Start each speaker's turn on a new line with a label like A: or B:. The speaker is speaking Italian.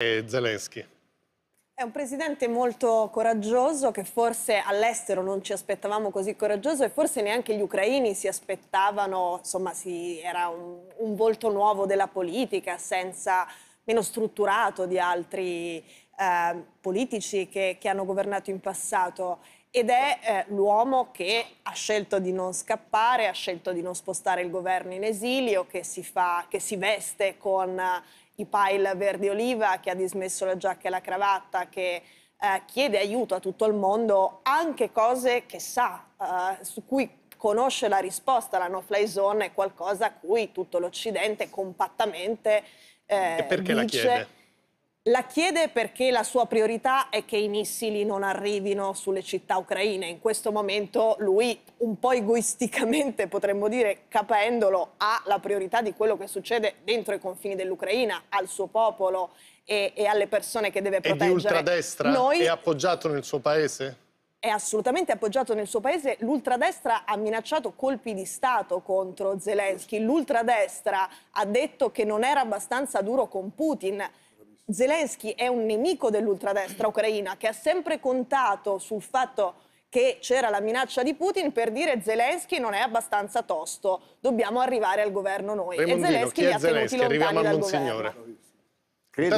A: e Zelensky.
B: È un presidente molto coraggioso che forse all'estero non ci aspettavamo così coraggioso e forse neanche gli ucraini si aspettavano, insomma si, era un, un volto nuovo della politica, senza, meno strutturato di altri eh, politici che, che hanno governato in passato ed è eh, l'uomo che ha scelto di non scappare, ha scelto di non spostare il governo in esilio, che si, fa, che si veste con eh, i pile verde oliva, che ha dismesso la giacca e la cravatta, che eh, chiede aiuto a tutto il mondo, anche cose che sa, eh, su cui conosce la risposta, la no-fly zone è qualcosa a cui tutto l'Occidente compattamente... Eh, e perché la chiede? La chiede perché la sua priorità è che i missili non arrivino sulle città ucraine. In questo momento lui, un po' egoisticamente potremmo dire, capendolo, ha la priorità di quello che succede dentro i confini dell'Ucraina, al suo popolo e, e alle persone che deve proteggere. È di ultradestra? Noi... È
A: appoggiato nel suo paese?
B: è assolutamente appoggiato nel suo paese. L'ultradestra ha minacciato colpi di Stato contro Zelensky. L'ultradestra ha detto che non era abbastanza duro con Putin. Zelensky è un nemico dell'ultradestra ucraina che ha sempre contato sul fatto che c'era la minaccia di Putin per dire Zelensky non è abbastanza tosto, dobbiamo arrivare al governo noi. Remondino, e Zelensky li ha Zelensky? tenuti lontani Arriviamo dal
A: governo. Credo